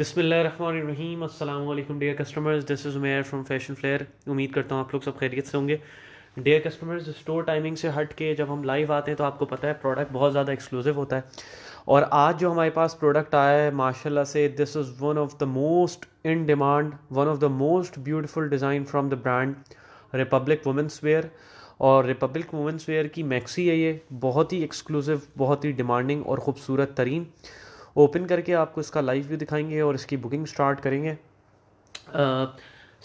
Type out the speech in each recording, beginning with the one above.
बसमीम असल dear customers this is Meher from Fashion Flair उम्मीद करता हूँ आप लोग सब खैरियत से होंगे डियर कस्टमर्स स्टोर टाइमिंग से हट के जब हम लाइव आते हैं तो आपको पता है प्रोडक्ट बहुत ज़्यादा एक्सक्लूसिव होता है और आज जो हमारे पास प्रोडक्ट आया है माशाल्लाह से this is one of the most in demand one of the most beautiful design from the brand Republic women's wear और रिपब्लिक वुमेंस वेयर की मैक्सी है ये बहुत ही एक्सक्लूसिव बहुत ही डिमांडिंग और ख़ूबसूरत तरीन ओपन करके आपको इसका लाइव व्यू दिखाएंगे और इसकी बुकिंग स्टार्ट करेंगे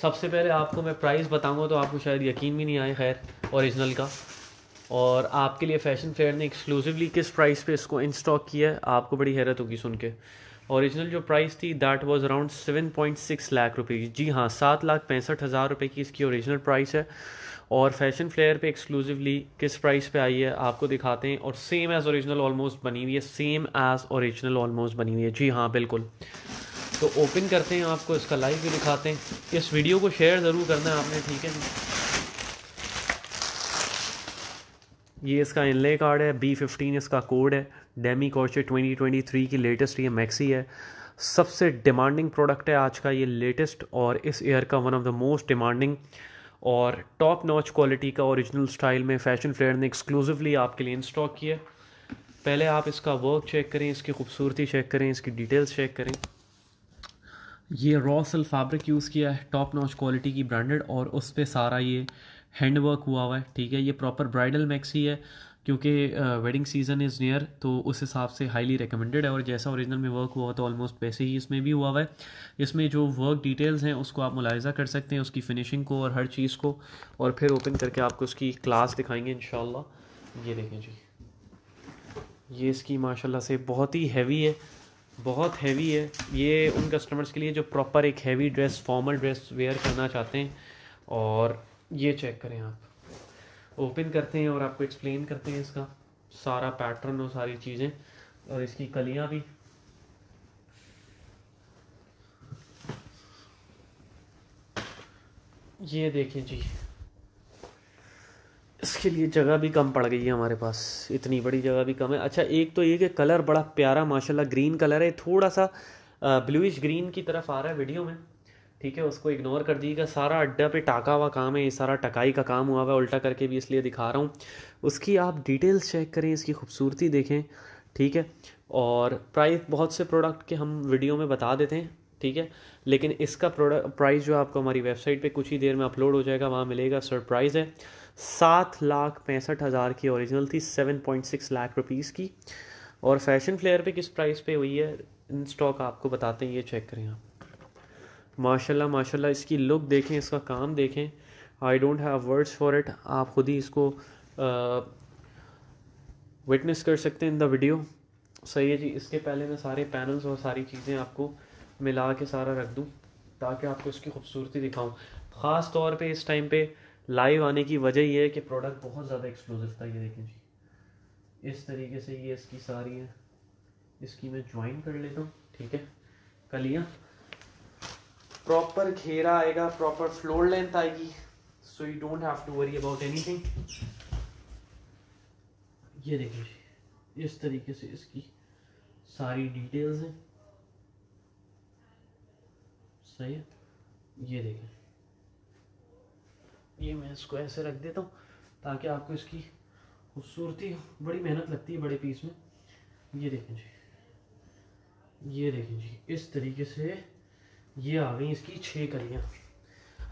सबसे पहले आपको मैं प्राइस बताऊंगा तो आपको शायद यकीन भी नहीं आए खैर ओरिजिनल का और आपके लिए फैशन फेयर ने एक्सक्लूसिवली किस प्राइस पे इसको इन स्टॉक किया है आपको बड़ी हैरत होगी सुन के ओरिजिनल जो प्राइस थी that was around seven point six lakh rupees जी हाँ सात लाख पैंसठ हज़ार रुपये की इसकी ओरिजिनल प्राइस है और फैशन फ्लेयर पे एक्सक्लूसिवली किस प्राइस पे आई है आपको दिखाते हैं और सेम एज़ ओरिजिनल ऑलमोस्ट बनी हुई है सेम एज़ ओरिजिनल ऑलमोस्ट बनी हुई है जी हाँ बिल्कुल तो ओपन करते हैं आपको इसका लाइव भी दिखाते हैं इस वीडियो को शेयर ज़रूर करना है आपने ठीक है ये इसका इनले कार्ड है बी फिफ्टीन इसका कोड है डेमी ट्वेंटी 2023 की लेटेस्ट ये मैक्सी है सबसे डिमांडिंग प्रोडक्ट है आज का ये लेटेस्ट और इस ईयर का one of the most demanding और टॉप नॉच क्वालिटी का ओरिजिनल स्टाइल में फैशन फ्लेयर ने एक्सक्लूसिवली आपके लिए इंस्टॉक किया पहले आप इसका वर्क चेक करें इसकी खूबसूरती चेक करें इसकी डिटेल्स चेक करें ये रॉ सेल फैब्रिक यूज़ किया है टॉप नॉच क्वालिटी की ब्रांडेड और उस पर सारा ये हैंड वर्क हुआ हुआ है ठीक है ये प्रॉपर ब्राइडल मैक्सी है क्योंकि वेडिंग सीज़न इज़ नियर तो उस हिसाब से हाईली रिकमेंडेड है और जैसा ओरिजिनल में वर्क हुआ तो ऑलमोस्ट वैसे ही इसमें भी हुआ हुआ है इसमें जो वर्क डिटेल्स हैं उसको आप मुलायजा कर सकते हैं उसकी फिनिशिंग को और हर चीज़ को और फिर ओपन करके आपको उसकी क्लास दिखाएंगे इन ये देखें जी ये इसकी माशाल्लाह से बहुत ही हैवी है बहुत हैवी है ये उन कस्टमर्स के लिए जो प्रॉपर एक heavy dress formal dress wear करना चाहते हैं और ये चेक करें आप ओपन करते हैं और आपको एक्सप्लेन करते हैं इसका सारा पैटर्न और सारी चीज़ें और इसकी कलियाँ भी ये देखें जी इसके लिए जगह भी कम पड़ गई है हमारे पास इतनी बड़ी जगह भी कम है अच्छा एक तो ये कि कलर बड़ा प्यारा माशाल्लाह ग्रीन कलर है थोड़ा सा ब्लूइश ग्रीन की तरफ आ रहा है वीडियो में ठीक है उसको इग्नोर कर दीजिएगा सारा अड्डा पे टाका हुआ काम है ये सारा टकाई का काम हुआ हुआ है उल्टा करके भी इसलिए दिखा रहा हूँ उसकी आप डिटेल्स चेक करें इसकी खूबसूरती देखें ठीक है और प्राइस बहुत से प्रोडक्ट के हम वीडियो में बता देते हैं ठीक है लेकिन इसका प्रोडक्ट प्राइस जो आपको हमारी वेबसाइट पे कुछ ही देर में अपलोड हो जाएगा वहाँ मिलेगा सरप्राइज़ है सात लाख पैंसठ हज़ार की ओरिजिनल थी seven point six lakh rupees की और फैशन फ्लेयर पे किस प्राइस पे हुई है इन स्टॉक आपको बताते हैं ये चेक करें आप माशाल्लाह माशाल्लाह इसकी लुक देखें इसका काम देखें I don't have words for it आप ख़ुद ही इसको विटनेस कर सकते हैं इन द वीडियो सही है जी इसके पहले मैं सारे पैनल्स और सारी चीज़ें आपको मिला के सारा रख दूँ ताकि आपको इसकी खूबसूरती दिखाऊँ ख़ास तौर पर इस टाइम पर लाइव आने की वजह यह है कि प्रोडक्ट बहुत ज़्यादा एक्सप्लोजिव था ये देखें जी इस तरीके से ये इसकी सारी है इसकी मैं ज्वाइन कर लेता हूँ ठीक है कलिया प्रॉपर घेरा आएगा प्रॉपर फ्लोर लेंथ आएगी so you don't have to worry about anything ये देखिए इस तरीके से इसकी सारी डिटेल्स हैं सही है ये देखें ये मैं इसको ऐसे रख देता हूँ ताकि आपको इसकी खूबसूरती बड़ी मेहनत लगती है बड़े पीस में ये देखें जी ये देखें जी इस तरीके से ये आ गई इसकी छः कलियाँ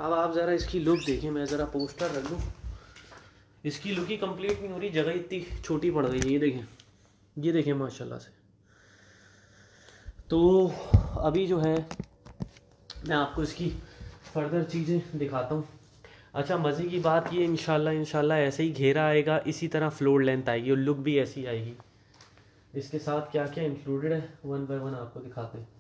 अब आप ज़रा इसकी लुक देखिए मैं ज़रा पोस्टर रख लूँ इसकी लुक ही कंप्लीट नहीं हो रही जगह इतनी छोटी पड़ गई है ये देखें ये देखें माशाल्लाह से तो अभी जो है मैं आपको इसकी फर्दर चीज़ें दिखाता हूँ अच्छा मज़े की बात ये इनशाला इनशाला ऐसे ही घेरा आएगा इसी तरह फ्लोर लेंथ आएगी और लुक भी ऐसी आएगी इसके साथ क्या क्या इंक्लूडेड है वन बाय वन आपको दिखाते हैं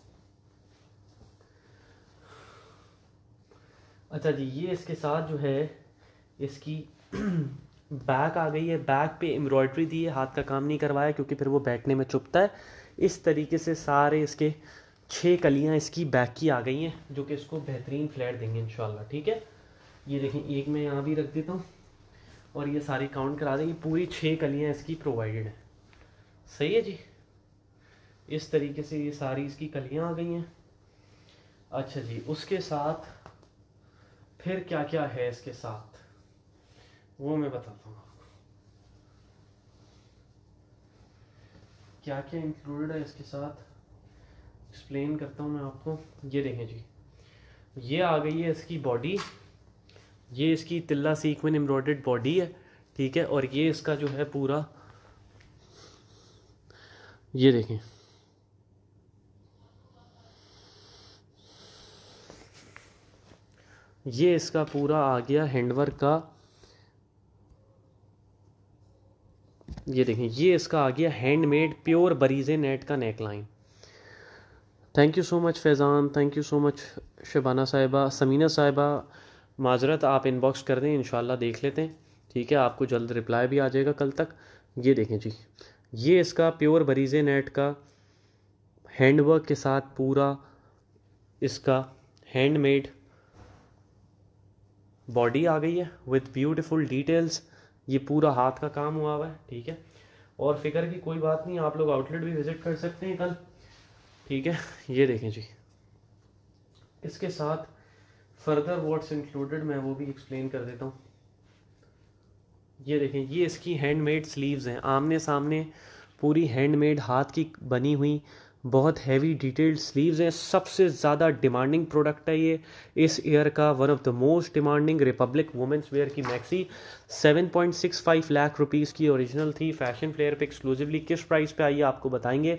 अच्छा जी ये इसके साथ जो है इसकी बैक आ गई है बैक पे एम्ब्रॉयड्री दी है हाथ का काम नहीं करवाया क्योंकि फिर वो बैठने में चुपता है इस तरीके से सारे इसके छः कलियाँ इसकी बैक की आ गई हैं जो कि इसको बेहतरीन फ्लैट देंगे इन ठीक है ये देखें एक मैं यहाँ भी रख देता हूँ और ये सारी काउंट करा देंगे पूरी छः कलियाँ इसकी प्रोवाइडेड हैं सही है जी इस तरीके से ये सारी इसकी कलियाँ आ गई हैं अच्छा जी उसके साथ फिर क्या क्या है इसके साथ वो मैं बताता हूँ आपको क्या क्या इंक्लूडेड है इसके साथ एक्सप्लेन करता हूँ मैं आपको ये देखें जी ये आ गई है इसकी बॉडी ये इसकी तिल्ला सीक्वेंट एम्ब्रॉयड बॉडी है ठीक है और ये इसका जो है पूरा ये देखें ये इसका पूरा आ गया हैंडवर्क का ये देखें ये इसका आ गया हैंडमेड प्योर बरीजे नेट का neck line thank you so much Faizan thank you so much Shabana Sahiba Samina साहिबा माजरत आप इनबॉक्स कर दें इन देख लेते हैं ठीक है आपको जल्द रिप्लाई भी आ जाएगा कल तक ये देखें जी ये इसका प्योर बरीजे नेट का हैंडवर्क के साथ पूरा इसका हैंडमेड बॉडी आ गई है विथ ब्यूटिफुल डिटेल्स ये पूरा हाथ का काम हुआ हुआ है ठीक है और फिगर की कोई बात नहीं आप लोग आउटलेट भी विज़िट कर सकते हैं कल ठीक है ये देखें जी इसके साथ फर्दर वर्ड्स इंक्लूडेड मैं वो भी एक्सप्लेन कर देता हूँ ये देखें ये इसकी हैंडमेड स्लीव्स हैं आमने सामने पूरी हैंडमेड हाथ की बनी हुई बहुत हैवी डिटेल्ड स्लीव्स हैं सबसे ज़्यादा डिमांडिंग प्रोडक्ट है ये इस ईयर का one of the most demanding Republic women's wear की मैक्सी 7.65 लाख रुपीस की ओरिजिनल थी फैशन फ्लेयर पे एक्सक्लूसिवली किस प्राइस पे आई है आपको बताएंगे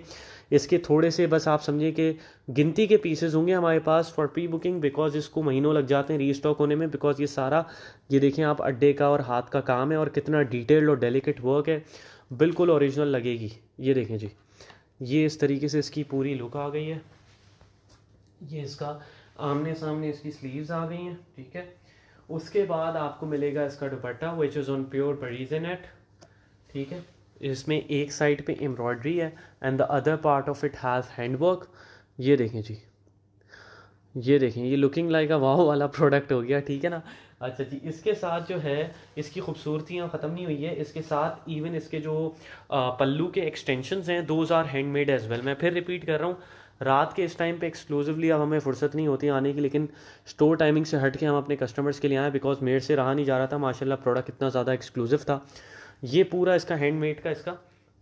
इसके थोड़े से बस आप समझिए कि गिनती के पीसेज होंगे हमारे पास फॉर प्री बुकिंग बिकॉज इसको महीनों लग जाते हैं रीस्टॉक होने में बिकॉज ये सारा ये देखें आप अड्डे का और हाथ का काम है और कितना डिटेल्ड और डेलिकेट वर्क है बिल्कुल ओरिजिनल लगेगी ये देखें जी ये इस तरीके से इसकी पूरी लुक आ गई है ये इसका आमने सामने इसकी स्लीव्स आ गई हैं ठीक है उसके बाद आपको मिलेगा इसका dupatta which is on pure परिजन एट ठीक है इसमें एक साइड पे एम्ब्रॉयडरी है and the other part of it has handwork ये देखें जी ये देखें ये लुकिंग लाइक अ वाह वाला प्रोडक्ट हो गया ठीक है ना अच्छा जी इसके साथ जो है इसकी खूबसूरतियाँ ख़त्म नहीं हुई है इसके साथ इवन इसके जो पल्लू के एक्सटेंशन हैं those are handmade as well मैं फिर रिपीट कर रहा हूँ रात के इस टाइम पे एक्सक्लूसिवली अब हमें फुर्सत नहीं होती आने की लेकिन स्टोर टाइमिंग से हट के हम अपने कस्टमर्स के लिए आए बिकॉज मेड से रहा नहीं जा रहा था माशाल्लाह प्रोडक्ट इतना ज़्यादा एक्सक्लूसिव था ये पूरा इसका हैंडमेड का इसका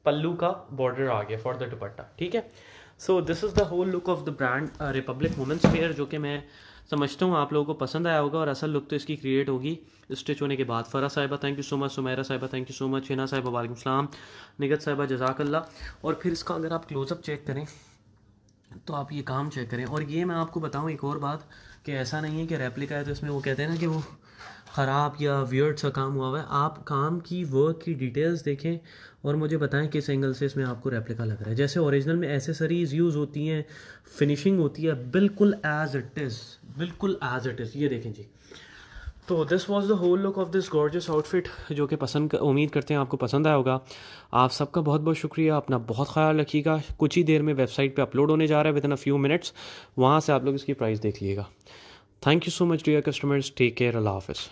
पल्लू का बॉर्डर आ गया फॉर द दुपट्टा ठीक है so this is the whole look of the brand Republic women's wear जो कि मैं समझता हूँ आप लोगों को पसंद आया होगा और असल लुक तो इसकी क्रिएट होगी स्टिच होने के बाद Fara Sahiba thank you so much Sumera Sahiba thank you so much Hina Sahiba वालेकुम सलाम निगत साहिबा जजाकल्ला और फिर इसका अगर आप क्लोजअप चेक करें तो आप ये काम चेक करें और ये मैं आपको बताऊँ एक और बात कि ऐसा नहीं है कि रेप्लिका है तो इसमें वो कहते हैं ना कि वो ख़राब या वियर्ड सा काम हुआ हुआ है आप काम की वर्क की डिटेल्स देखें और मुझे बताएं किस एंगल से इसमें आपको रेप्लिका लग रहा है जैसे ओरिजिनल में एसेसरीज यूज़ होती हैं फिनिशिंग होती है बिल्कुल एज इट इज़ बिल्कुल एज इट इज़ ये देखें जी तो this was the whole look of this gorgeous outfit जो कि पसंद कर, उम्मीद करते हैं आपको पसंद आया होगा आप सबका बहुत बहुत शुक्रिया अपना बहुत ख्याल रखिएगा कुछ ही देर में वेबसाइट पे अपलोड होने जा रहा है within a few minutes वहाँ से आप लोग इसकी प्राइस देख लीजिएगा thank you so much dear customers take care अल्लाह हाफिज़